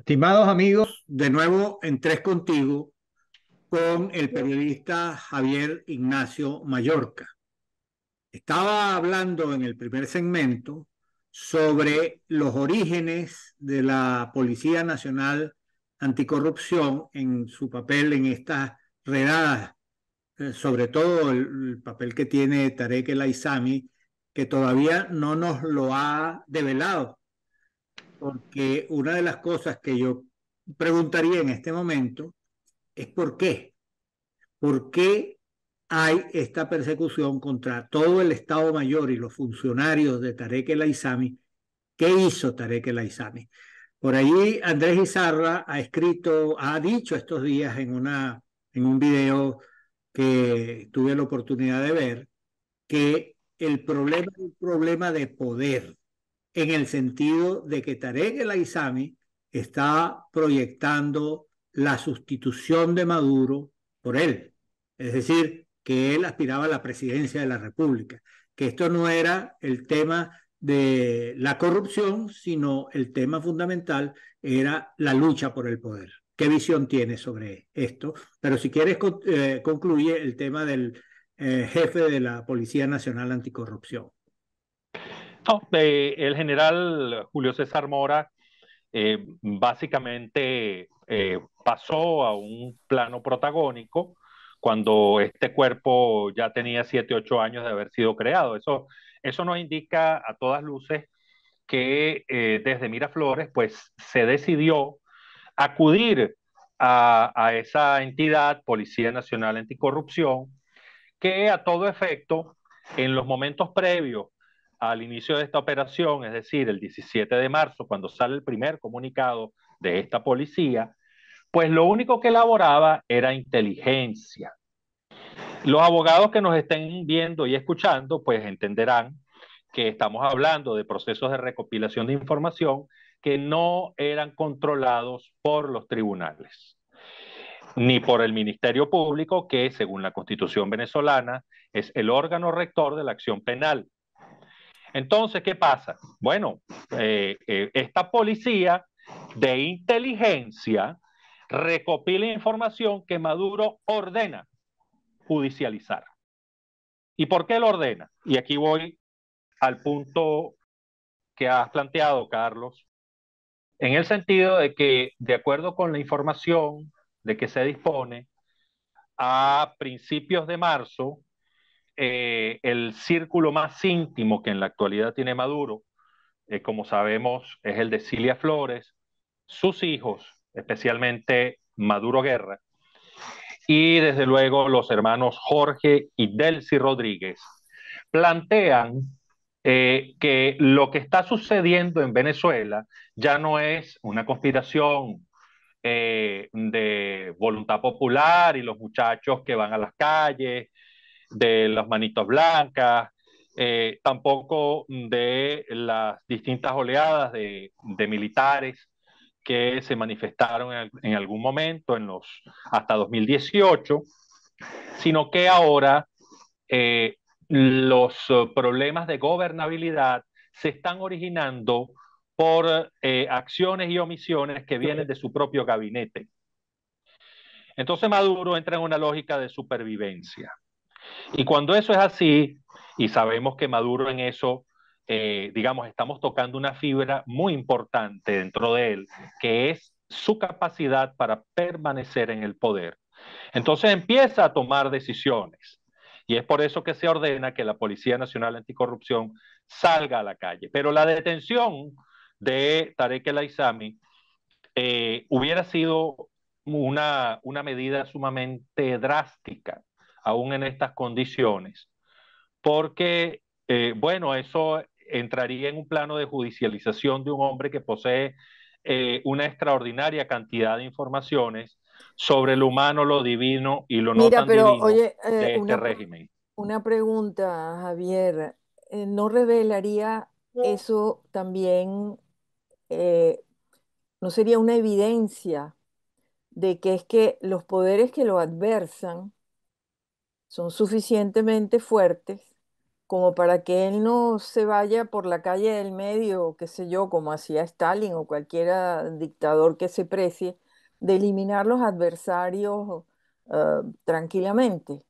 Estimados amigos, de nuevo en Tres Contigo con el periodista Javier Ignacio Mallorca. Estaba hablando en el primer segmento sobre los orígenes de la Policía Nacional Anticorrupción en su papel en estas redadas, eh, sobre todo el, papel que tiene Tarek El Aizami, que todavía no nos lo ha develado porque una de las cosas que yo preguntaría en este momento es por qué. ¿Por qué hay esta persecución contra todo el Estado Mayor y los funcionarios de Tarek el Aizami? ¿Qué hizo Tarek el Aizami? Por ahí Andrés Izarra ha escrito, ha dicho estos días en, una, en un video que tuve la oportunidad de ver, que el problema es un problema de poder en el sentido de que Tarek el Aizami está proyectando la sustitución de Maduro por él. Es decir, que él aspiraba a la presidencia de la República, que esto no era el tema de la corrupción, sino el tema fundamental era la lucha por el poder. ¿Qué visión tiene sobre esto? Pero si quieres, eh, concluye el tema del eh, jefe de la Policía Nacional Anticorrupción el general Julio César Mora eh, básicamente eh, pasó a un plano protagónico cuando este cuerpo ya tenía siete ocho años de haber sido creado. Eso, eso nos indica a todas luces que eh, desde Miraflores pues, se decidió acudir a esa entidad, Policía Nacional Anticorrupción, que a todo efecto, en los momentos previos al inicio de esta operación, es decir, el 17 de marzo, cuando sale el primer comunicado de esta policía, pues lo único que elaboraba era inteligencia. Los abogados que nos estén viendo y escuchando, pues entenderán que estamos hablando de procesos de recopilación de información que no eran controlados por los tribunales, ni por el Ministerio Público, que según la Constitución venezolana es el órgano rector de la acción penal. Entonces, ¿qué pasa? Bueno, eh, eh, esta policía de inteligencia recopila información que Maduro ordena judicializar. ¿Y por qué lo ordena? Y aquí voy al punto que has planteado, Carlos, en el sentido de que, de acuerdo con la información de que se dispone, a principios de marzo, eh, el círculo más íntimo que en la actualidad tiene Maduro, eh, como sabemos, es el de Cilia Flores, sus hijos, especialmente Maduro Guerra, y desde luego los hermanos Jorge y Delcy Rodríguez, plantean eh, que lo que está sucediendo en Venezuela ya no es una conspiración de voluntad popular y los muchachos que van a las calles de las manitos blancas, eh, tampoco de las distintas oleadas de, militares que se manifestaron en, algún momento en los, hasta 2018, sino que ahora eh, los problemas de gobernabilidad se están originando por eh, acciones y omisiones que vienen de su propio gabinete. Entonces Maduro entra en una lógica de supervivencia. Y cuando eso es así, y sabemos que Maduro en eso, eh, digamos, estamos tocando una fibra muy importante dentro de él, que es su capacidad para permanecer en el poder. Entonces empieza a tomar decisiones. Y es por eso que se ordena que la Policía Nacional Anticorrupción salga a la calle. Pero la detención de Tarek El Aizami eh, hubiera sido una medida sumamente drástica aún en estas condiciones, porque, eh, bueno, eso entraría en un plano de judicialización de un hombre que posee eh, una extraordinaria cantidad de informaciones sobre lo humano, lo divino y lo no tan pero, divino eh, de este una, régimen. Una pregunta, Javier. ¿No revelaría eso también, no sería una evidencia de que es que los poderes que lo adversan son suficientemente fuertes como para que él no se vaya por la calle del medio, qué sé yo, como hacía Stalin o cualquier dictador que se precie, de eliminar los adversarios ah, tranquilamente.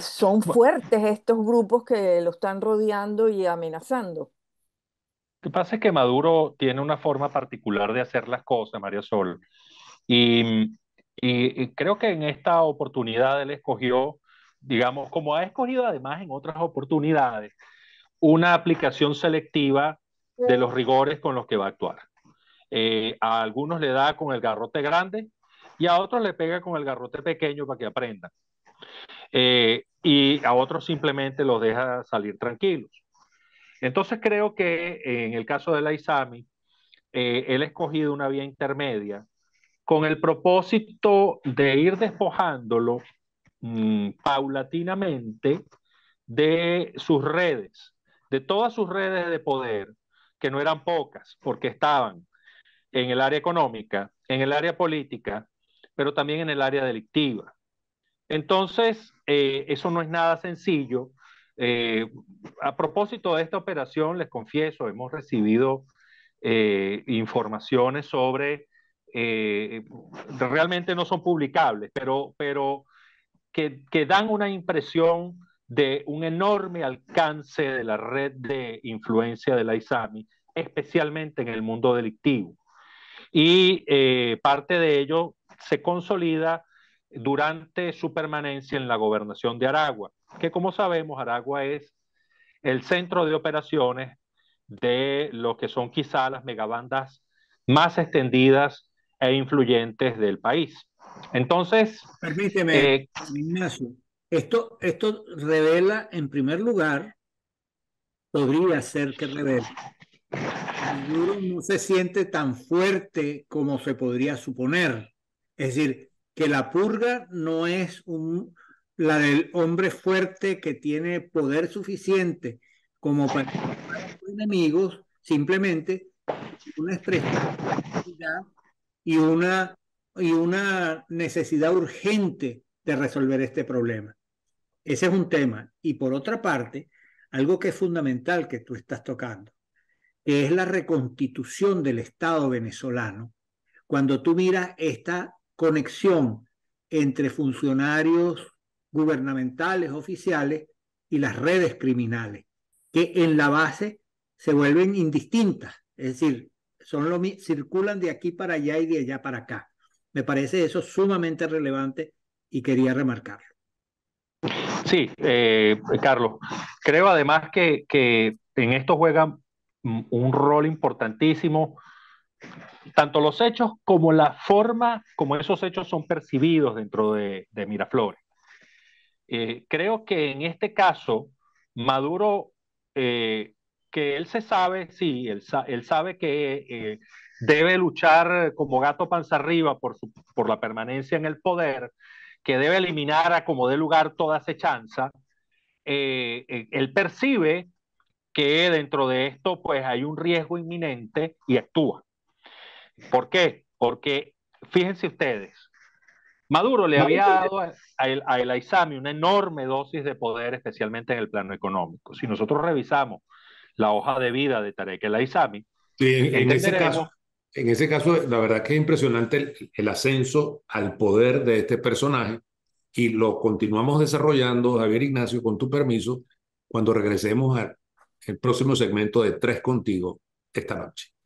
son fuertes estos grupos que lo están rodeando y amenazando. Lo que pasa es que Maduro tiene una forma particular de hacer las cosas, María Sol. Y y, creo que en esta oportunidad él escogió, digamos, como ha escogido además en otras oportunidades, una aplicación selectiva de los rigores con los que va a actuar. Eh, a algunos le da con el garrote grande y a otros le pega con el garrote pequeño para que aprendan. Eh, y a otros simplemente los deja salir tranquilos. Entonces creo que en el caso de la ISAMI, eh, él ha escogido una vía intermedia con el propósito de ir despojándolo mm, paulatinamente de sus redes, de todas sus redes de poder, que no eran pocas, porque estaban en el área económica, en el área política, pero también en el área delictiva. Entonces, eh, eso no es nada sencillo. Eh, a propósito de esta operación, les confieso, hemos recibido eh, informaciones sobre eh, realmente no son publicables, pero, pero que, dan una impresión de un enorme alcance de la red de influencia de la ISAMI, especialmente en el mundo delictivo. Y eh, parte de ello se consolida durante su permanencia en la gobernación de Aragua, que como sabemos Aragua es el centro de operaciones de lo que son quizá las megabandas más extendidas e influyentes del país. Entonces... Permíteme, eh, Esto, esto revela, en primer lugar, podría ser que revele. no se siente tan fuerte como se podría suponer. Es decir, que la purga no es un, la del hombre fuerte que tiene poder suficiente como para enemigos, simplemente una expresión y una, y una necesidad urgente de resolver este problema. Ese es un tema. Y por otra parte, algo que es fundamental que tú estás tocando, que es la reconstitución del Estado venezolano. Cuando tú miras esta conexión entre funcionarios gubernamentales, oficiales y las redes criminales, que en la base se vuelven indistintas. Es decir, son lo circulan de aquí para allá y de allá para acá. Me parece eso sumamente relevante y quería remarcarlo. Sí, eh, Carlos, creo además que, en esto juegan un rol importantísimo tanto los hechos como la forma como esos hechos son percibidos dentro de, Miraflores. Eh, creo que en este caso, Maduro eh, que él se sabe, sí, él, sabe que eh, debe luchar como gato panza arriba por, su, por la permanencia en el poder, que debe eliminar a como dé lugar toda acechanza, eh, eh, él percibe que dentro de esto pues hay un riesgo inminente y actúa. ¿Por qué? Porque fíjense ustedes, Maduro le había dado a, el, a una enorme dosis de poder, especialmente en el plano económico. Si nosotros revisamos la hoja de vida de Tarek El Aizami. Sí, en, ese caso, en ese caso, la verdad que es impresionante el, ascenso al poder de este personaje y lo continuamos desarrollando, Javier Ignacio, con tu permiso, cuando regresemos al próximo segmento de Tres Contigo esta noche.